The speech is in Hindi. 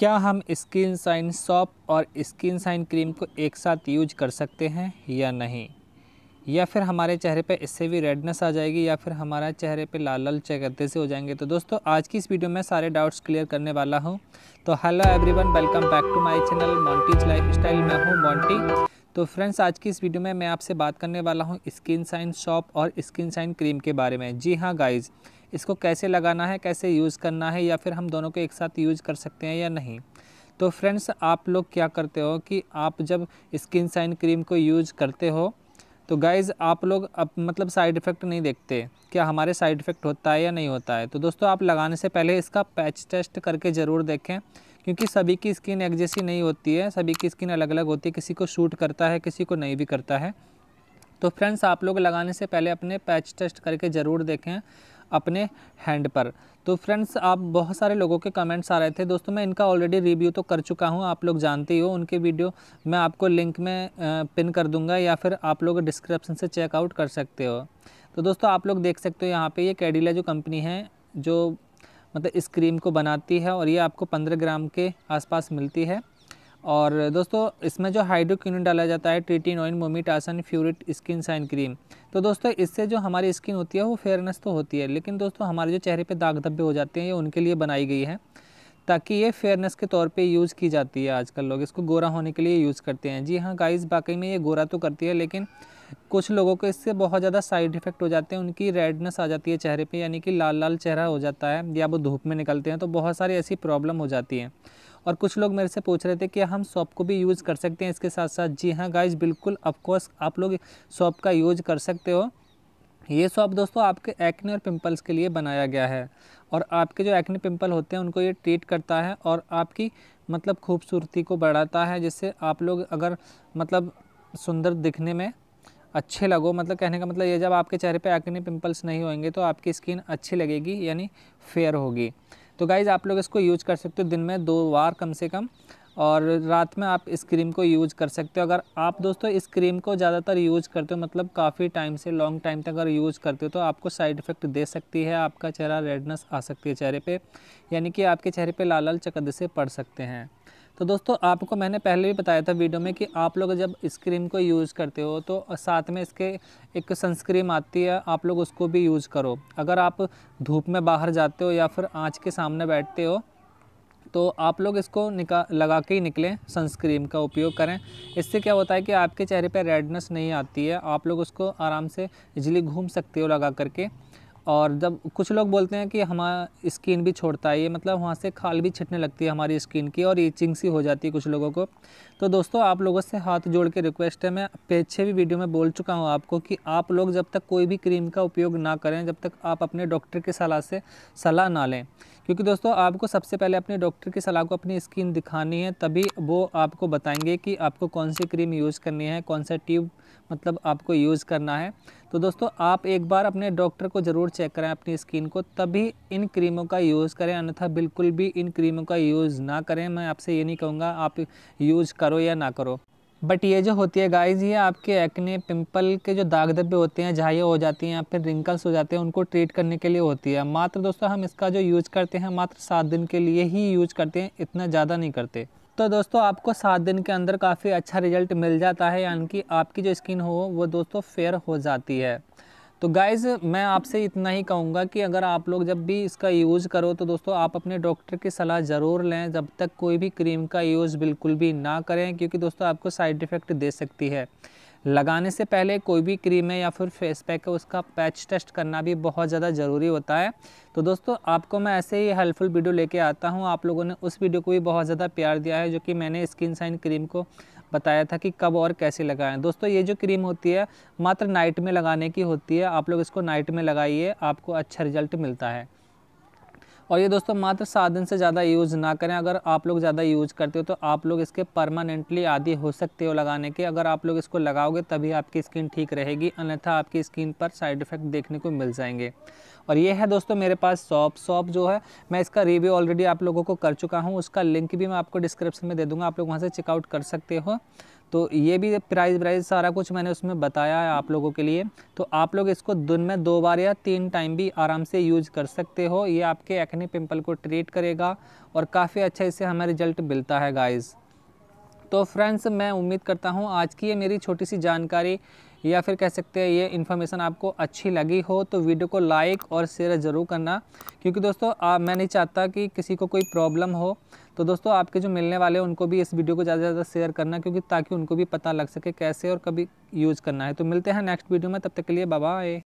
क्या हम स्किन साइन सॉप और स्किन साइन क्रीम को एक साथ यूज कर सकते हैं या नहीं या फिर हमारे चेहरे पे इससे भी रेडनेस आ जाएगी या फिर हमारा चेहरे पे लाल लाल चकते से हो जाएंगे तो दोस्तों आज की इस वीडियो में सारे डाउट्स क्लियर करने वाला हूँ तो hello everyone welcome back to my channel Monty's lifestyle मैं हूँ मॉन्टी तो फ्रेंड्स आज की इस वीडियो में मैं आपसे बात करने वाला हूँ स्किन साइन शॉप और स्किन साइन क्रीम के बारे में जी हाँ गाइज़ इसको कैसे लगाना है कैसे यूज़ करना है या फिर हम दोनों को एक साथ यूज़ कर सकते हैं या नहीं तो फ्रेंड्स आप लोग क्या करते हो कि आप जब स्किन साइन क्रीम को यूज़ करते हो तो गाइज़ आप लोग अब मतलब साइड इफ़ेक्ट नहीं देखते क्या हमारे साइड इफ़ेक्ट होता है या नहीं होता है तो दोस्तों आप लगाने से पहले इसका पैच टेस्ट करके ज़रूर देखें क्योंकि सभी की स्किन एक जैसी नहीं होती है सभी की स्किन अलग अलग होती है किसी को शूट करता है किसी को नहीं भी करता है तो फ्रेंड्स आप लोग लगाने से पहले अपने पैच टेस्ट करके ज़रूर देखें अपने हैंड पर तो फ्रेंड्स आप बहुत सारे लोगों के कमेंट्स आ रहे थे दोस्तों मैं इनका ऑलरेडी रिव्यू तो कर चुका हूँ आप लोग जानते ही हो उनके वीडियो मैं आपको लिंक में पिन कर दूंगा या फिर आप लोग डिस्क्रिप्शन से चेकआउट कर सकते हो तो दोस्तों आप लोग देख सकते हो यहाँ पे ये कैडिला जो कंपनी है जो मतलब इस क्रीम को बनाती है और ये आपको पंद्रह ग्राम के आसपास मिलती है और दोस्तों इसमें जो हाइड्रोक्विनोन डाला जाता है tretinoin mometasone furoate skin shine cream तो दोस्तों इससे जो हमारी स्किन होती है वो फेयरनेस तो होती है लेकिन दोस्तों हमारे जो चेहरे पे दाग धब्बे हो जाते हैं ये उनके लिए बनाई गई है ताकि ये फेयरनेस के तौर पे यूज़ की जाती है आजकल लोग इसको गोरा होने के लिए यूज़ करते हैं जी हाँ गाइस बाकी में ये गोरा तो करती है लेकिन कुछ लोगों को इससे बहुत ज़्यादा साइड इफ़ेक्ट हो जाते हैं उनकी रेडनेस आ जाती है चेहरे पे यानी कि लाल लाल चेहरा हो जाता है या वो धूप में निकलते हैं तो बहुत सारी ऐसी प्रॉब्लम हो जाती है और कुछ लोग मेरे से पूछ रहे थे कि हम सॉप को भी यूज़ कर सकते हैं इसके साथ साथ जी हाँ गाइज बिल्कुल ऑफकोर्स आप लोग सॉप का यूज कर सकते हो ये सॉप दोस्तों आपके एक्ने और पिंपल्स के लिए बनाया गया है और आपके जो एक्ने पिंपल होते हैं उनको ये ट्रीट करता है और आपकी मतलब खूबसूरती को बढ़ाता है जिससे आप लोग अगर मतलब सुंदर दिखने में अच्छे लगो मतलब कहने का मतलब ये जब आपके चेहरे पे एक्ने पिंपल्स नहीं होंगे तो आपकी स्किन अच्छी लगेगी यानी फेयर होगी तो गाइज़ आप लोग इसको यूज कर सकते हो दिन में दो बार कम से कम और रात में आप इस क्रीम को यूज कर सकते हो अगर आप दोस्तों इस क्रीम को ज़्यादातर यूज करते हो मतलब काफ़ी टाइम से लॉन्ग टाइम तक अगर यूज करते हो तो आपको साइड इफ़ेक्ट दे सकती है आपका चेहरा रेडनेस आ सकती है चेहरे पे यानी कि आपके चेहरे पे लाल लाल चकद से पड़ सकते हैं तो दोस्तों आपको मैंने पहले भी बताया था वीडियो में कि आप लोग जब इस क्रीम को यूज़ करते हो तो साथ में इसके एक सनस्क्रीम आती है आप लोग उसको भी यूज़ करो अगर आप धूप में बाहर जाते हो या फिर आँच के सामने बैठते हो तो आप लोग इसको निका लगा के ही निकलें सनस्क्रीम का उपयोग करें इससे क्या होता है कि आपके चेहरे पर रेडनेस नहीं आती है आप लोग उसको आराम से इजली घूम सकते हो लगा करके और जब कुछ लोग बोलते हैं कि हमारा स्किन भी छोड़ता है ये मतलब वहाँ से खाल भी छिटने लगती है हमारी स्किन की और ईचिंग सी हो जाती है कुछ लोगों को तो दोस्तों आप लोगों से हाथ जोड़ के रिक्वेस्ट है मैं पीछे भी वीडियो में बोल चुका हूँ आपको कि आप लोग जब तक कोई भी क्रीम का उपयोग ना करें जब तक आप अपने डॉक्टर की सलाह से सलाह ना लें क्योंकि दोस्तों आपको सबसे पहले अपने डॉक्टर की सलाह को अपनी स्किन दिखानी है तभी वो आपको बताएंगे कि आपको कौन सी क्रीम यूज़ करनी है कौन सा ट्यूब मतलब आपको यूज़ करना है तो दोस्तों आप एक बार अपने डॉक्टर को ज़रूर चेक करें अपनी स्किन को तभी इन क्रीमों का यूज़ करें अन्यथा बिल्कुल भी इन क्रीमों का यूज़ ना करें मैं आपसे ये नहीं कहूँगा आप यूज़ करो या ना करो बट ये जो होती है गाइस ये आपके एक्ने पिंपल के जो दाग धब्बे होते हैं झाइया हो जाती हैं या फिर रिंकल्स हो जाते हैं उनको ट्रीट करने के लिए होती है मात्र दोस्तों हम इसका जो यूज़ करते हैं मात्र सात दिन के लिए ही यूज करते हैं इतना ज़्यादा नहीं करते तो दोस्तों आपको सात दिन के अंदर काफ़ी अच्छा रिजल्ट मिल जाता है यानी कि आपकी जो स्किन हो वो दोस्तों फेयर हो जाती है तो गाइज़ मैं आपसे इतना ही कहूँगा कि अगर आप लोग जब भी इसका यूज़ करो तो दोस्तों आप अपने डॉक्टर की सलाह ज़रूर लें जब तक कोई भी क्रीम का यूज़ बिल्कुल भी ना करें क्योंकि दोस्तों आपको साइड इफ़ेक्ट दे सकती है लगाने से पहले कोई भी क्रीम है या फिर फेस पैक है उसका पैच टेस्ट करना भी बहुत ज़्यादा ज़रूरी होता है तो दोस्तों आपको मैं ऐसे ही हेल्पफुल वीडियो लेके आता हूँ आप लोगों ने उस वीडियो को भी बहुत ज़्यादा प्यार दिया है जो कि मैंने स्किन साइन क्रीम को बताया था कि कब और कैसे लगाएं दोस्तों ये जो क्रीम होती है मात्र नाइट में लगाने की होती है आप लोग इसको नाइट में लगाइए आपको अच्छा रिजल्ट मिलता है और ये दोस्तों मात्र सात दिन से ज़्यादा यूज़ ना करें अगर आप लोग ज़्यादा यूज़ करते हो तो आप लोग इसके परमानेंटली आदि हो सकते हो लगाने के अगर आप लोग इसको लगाओगे तभी आपकी स्किन ठीक रहेगी अन्यथा आपकी स्किन पर साइड इफ़ेक्ट देखने को मिल जाएंगे और ये है दोस्तों मेरे पास सॉप सॉप जो है मैं इसका रिव्यू ऑलरेडी आप लोगों को कर चुका हूँ उसका लिंक भी मैं आपको डिस्क्रिप्शन में दे दूँगा आप लोग वहाँ से चेकआउट कर सकते हो तो ये भी प्राइस प्राइस सारा कुछ मैंने उसमें बताया है आप लोगों के लिए तो आप लोग इसको दिन में दो बार या तीन टाइम भी आराम से यूज कर सकते हो ये आपके एक्ने पिंपल को ट्रीट करेगा और काफ़ी अच्छा इससे हमें रिजल्ट मिलता है गाइज़ तो फ्रेंड्स मैं उम्मीद करता हूँ आज की ये मेरी छोटी सी जानकारी या फिर कह सकते हैं ये इन्फॉर्मेशन आपको अच्छी लगी हो तो वीडियो को लाइक और शेयर ज़रूर करना क्योंकि दोस्तों आ, मैं नहीं चाहता कि किसी को कोई प्रॉब्लम हो तो दोस्तों आपके जो मिलने वाले हैं उनको भी इस वीडियो को ज़्यादा से ज़्यादा शेयर करना क्योंकि ताकि उनको भी पता लग सके कैसे और कभी यूज़ करना है तो मिलते हैं नेक्स्ट वीडियो में तब तक के लिए बाबा